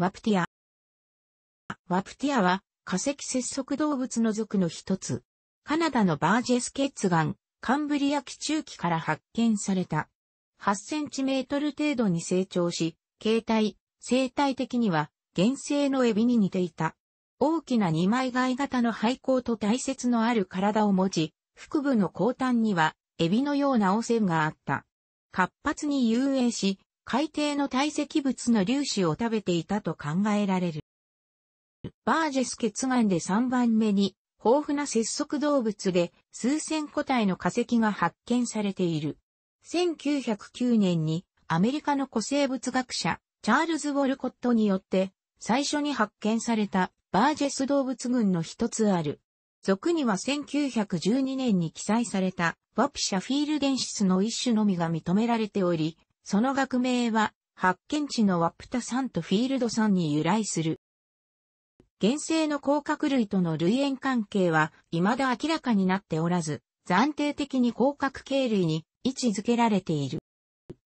ワプティア。ワプティアは化石節足動物の属の一つ。カナダのバージェス血岩、カンブリア紀中期から発見された。8センチメートル程度に成長し、形態、生態的には原生のエビに似ていた。大きな二枚貝型の廃校と体節のある体を持ち、腹部の後端にはエビのような汚染があった。活発に遊泳し、海底の堆積物の粒子を食べていたと考えられる。バージェス血岩で3番目に豊富な節足動物で数千個体の化石が発見されている。1909年にアメリカの古生物学者チャールズ・ウォルコットによって最初に発見されたバージェス動物群の一つある。俗には1912年に記載されたワプシャフィールデンシスの一種のみが認められており、その学名は、発見地のワプタ山とフィールド山に由来する。原生の甲殻類との類縁関係は未だ明らかになっておらず、暫定的に甲殻系類に位置づけられている。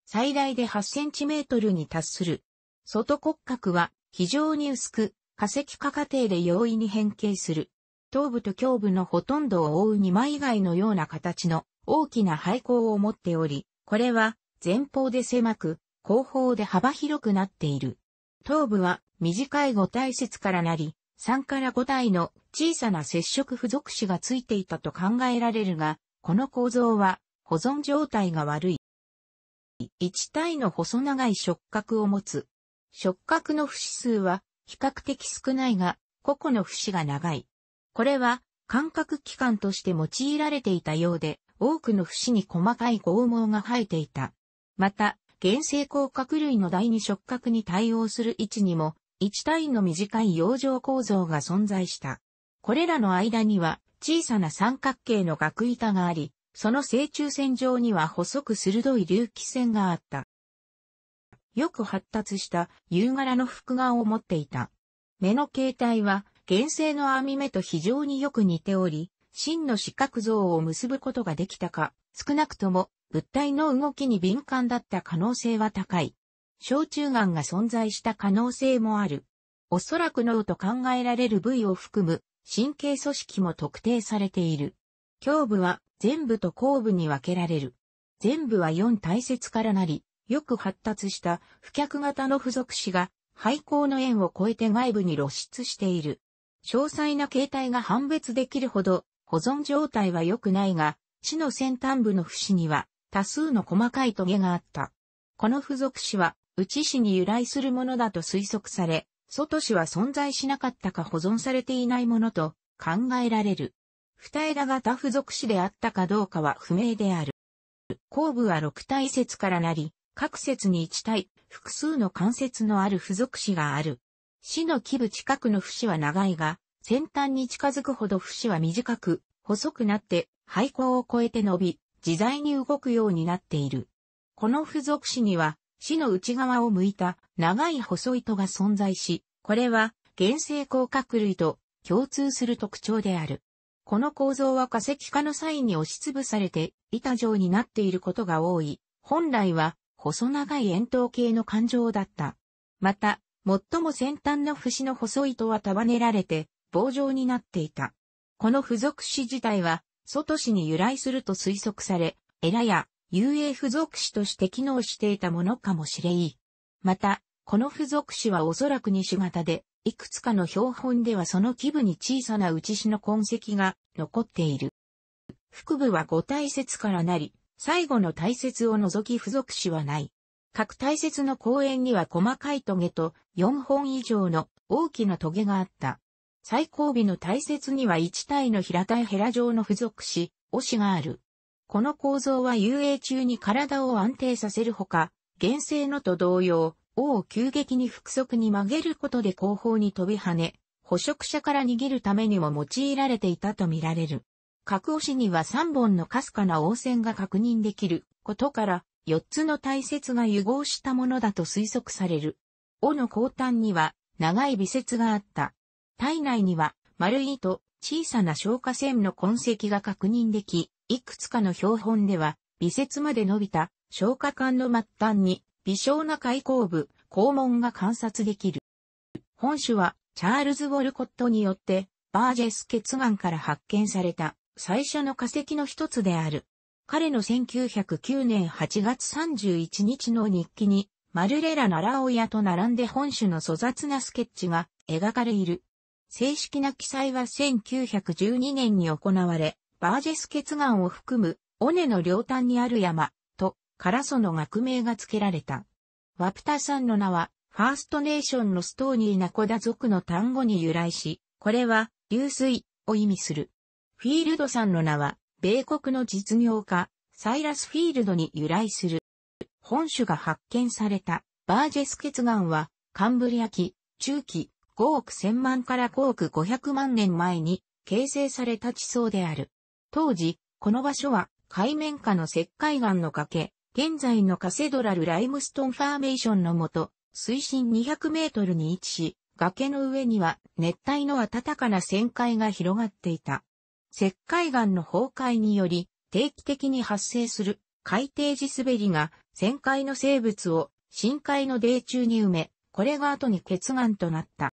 最大で8センチメートルに達する。外骨格は非常に薄く、化石化過程で容易に変形する。頭部と胸部のほとんどを覆う二枚貝のような形の大きな廃坑を持っており、これは前方で狭く、後方で幅広くなっている。頭部は短い五体節からなり、3から5体の小さな接触付属子がついていたと考えられるが、この構造は保存状態が悪い。1体の細長い触覚を持つ。触覚の節数は比較的少ないが、個々の節が長い。これは感覚器官として用いられていたようで、多くの節に細かい剛毛が生えていた。また、原生甲殻類の第二触角に対応する位置にも、一単位の短い養生構造が存在した。これらの間には小さな三角形の額板があり、その正中線上には細く鋭い隆起線があった。よく発達した夕柄の複眼を持っていた。目の形態は原生の網目と非常によく似ており、真の四角像を結ぶことができたか、少なくとも物体の動きに敏感だった可能性は高い。小中眼が存在した可能性もある。おそらく脳と考えられる部位を含む神経組織も特定されている。胸部は全部と後部に分けられる。全部は4大切からなり、よく発達した不脚型の付属子が肺口の円を越えて外部に露出している。詳細な形態が判別できるほど保存状態は良くないが、死の先端部の節には多数の細かいトゲがあった。この付属詞は、内詞に由来するものだと推測され、外詞は存在しなかったか保存されていないものと考えられる。二枝型付属詞であったかどうかは不明である。後部は六体節からなり、各節に一体、複数の関節のある付属詞がある。死の基部近くの節は長いが、先端に近づくほど節は短く、細くなって、廃校を越えて伸び、自在に動くようになっている。この付属紙には、紙の内側を向いた長い細い糸が存在し、これは原生甲殻類と共通する特徴である。この構造は化石化の際に押しつぶされて板状になっていることが多い。本来は細長い円筒形の環状だった。また、最も先端の節の細い糸は束ねられて棒状になっていた。この付属紙自体は外氏に由来すると推測され、エラや遊泳付属詞として機能していたものかもしれい。また、この付属詞はおそらく西型で、いくつかの標本ではその基部に小さな内子の痕跡が残っている。腹部は五大節からなり、最後の大節を除き付属詞はない。各大節の公園には細かい棘と4本以上の大きな棘があった。最後尾の大切には一体の平たいヘラ状の付属し、押しがある。この構造は遊泳中に体を安定させるほか、原生のと同様、尾を急激に腹側に曲げることで後方に飛び跳ね、捕食者から逃げるためにも用いられていたとみられる。角押しには3本のかすかな応線が確認できることから、4つの大切が融合したものだと推測される。尾の後端には長い微節があった。体内には丸いと小さな消化栓の痕跡が確認でき、いくつかの標本では、微節まで伸びた消化管の末端に微小な開口部、肛門が観察できる。本種はチャールズ・ウォルコットによってバージェス血眼から発見された最初の化石の一つである。彼の1909年8月31日の日記にマルレラ・ナラオヤと並んで本種の粗雑なスケッチが描かれいる正式な記載は1912年に行われ、バージェス血岩を含む、尾根の両端にある山、と、カラソの学名が付けられた。ワプタさんの名は、ファーストネーションのストーニーナコダ族の単語に由来し、これは、流水を意味する。フィールドさんの名は、米国の実業家、サイラス・フィールドに由来する。本種が発見された、バージェス血岩は、カンブリア紀、中期、5億1000万から5億500万年前に形成された地層である。当時、この場所は海面下の石灰岩の崖、現在のカセドラルライムストンファーメーションのもと、水深200メートルに位置し、崖の上には熱帯の暖かな旋回が広がっていた。石灰岩の崩壊により定期的に発生する海底地滑りが旋回の生物を深海の泥中に埋め、これが後に血岩となった。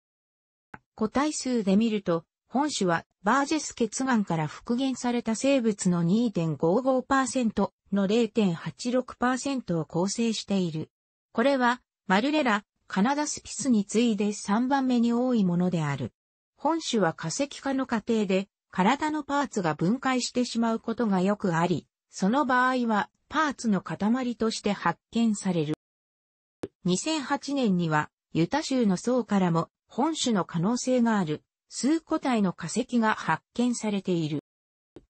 個体数で見ると、本種はバージェス血岩から復元された生物の2.55%の0.86%を構成している。これは、マルレラ、カナダスピスに次いで3番目に多いものである。本種は化石化の過程で、体のパーツが分解してしまうことがよくあり、その場合はパーツの塊として発見される。2008年にはユタ州の層からも本種の可能性がある数個体の化石が発見されている。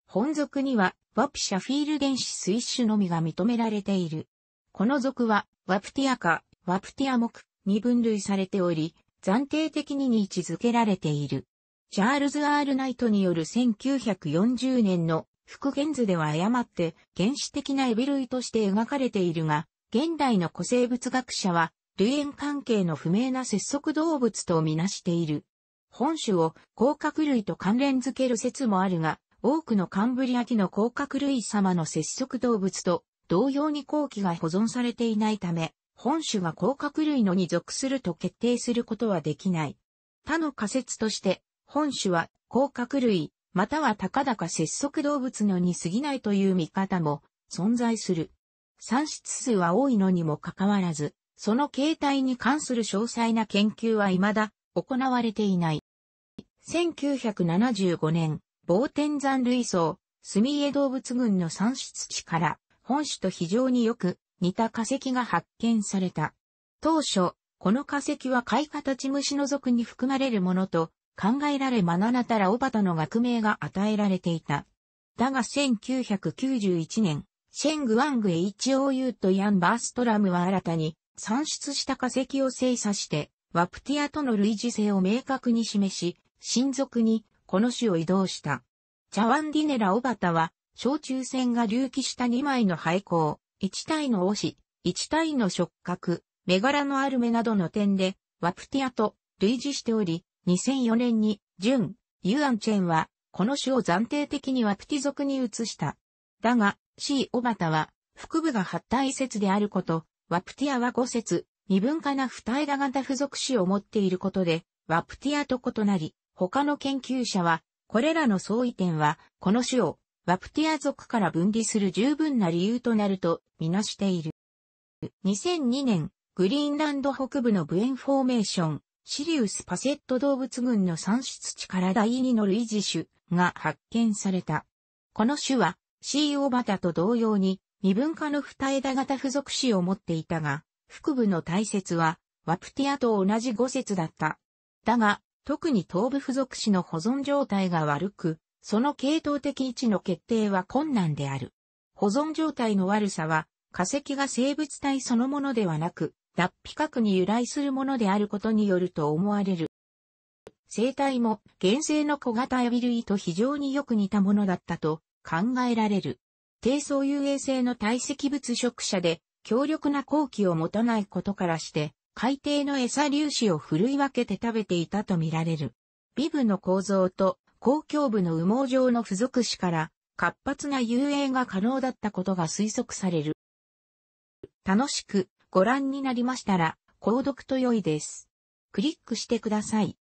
本属にはワプシャフィール原子水種のみが認められている。この属はワプティア科、ワプティア目に分類されており、暫定的に位置づけられている。チャールズ・アール・ナイトによる1940年の復元図では誤って原始的なエビ類として描かれているが、現代の古生物学者は類縁関係の不明な節足動物とみなしている。本種を甲殻類と関連づける説もあるが、多くのカンブリア紀の甲殻類様の節足動物と同様に後期が保存されていないため、本種が甲殻類のに属すると決定することはできない。他の仮説として、本種は甲殻類、または高々節足動物のに過ぎないという見方も存在する。産出数は多いのにもかかわらず、その形態に関する詳細な研究は未だ行われていない。1975年、某天山類層、墨江動物群の産出地から本種と非常によく似た化石が発見された。当初、この化石は貝形虫の属に含まれるものと考えられマナナタラオバタの学名が与えられていた。だが1991年、シェングワングエイチーユーとヤンバーストラムは新たに産出した化石を精査して、ワプティアとの類似性を明確に示し、親族にこの種を移動した。チャワンディネラ・オバタは、小中線が隆起した2枚の廃校、1体の押し、1体の触覚、目柄のある目などの点で、ワプティアと類似しており、2004年に、ジュン、ユアンチェンは、この種を暫定的にワプティ族に移した。だが、C・ オバタは、腹部が発体説であること、ワプティアは五節、二分化な二枝型付属子を持っていることで、ワプティアと異なり、他の研究者は、これらの相違点は、この種を、ワプティア族から分離する十分な理由となると、みなしている。2002年、グリーンランド北部のブエンフォーメーション、シリウスパセット動物群の産出地から第二の類似種が発見された。この種は、シーオバタと同様に、未分化の二枝型付属子を持っていたが、腹部の大節は、ワプティアと同じ五節だった。だが、特に頭部付属子の保存状態が悪く、その系統的位置の決定は困難である。保存状態の悪さは、化石が生物体そのものではなく、脱皮核に由来するものであることによると思われる。生体も原生の小型エビ類と非常によく似たものだったと考えられる。低層遊泳性の堆積物触者で、強力な後期を持たないことからして、海底の餌粒子を振るい分けて食べていたとみられる。ビブの構造と公共部の羽毛状の付属子から活発な遊泳が可能だったことが推測される。楽しくご覧になりましたら、購読と良いです。クリックしてください。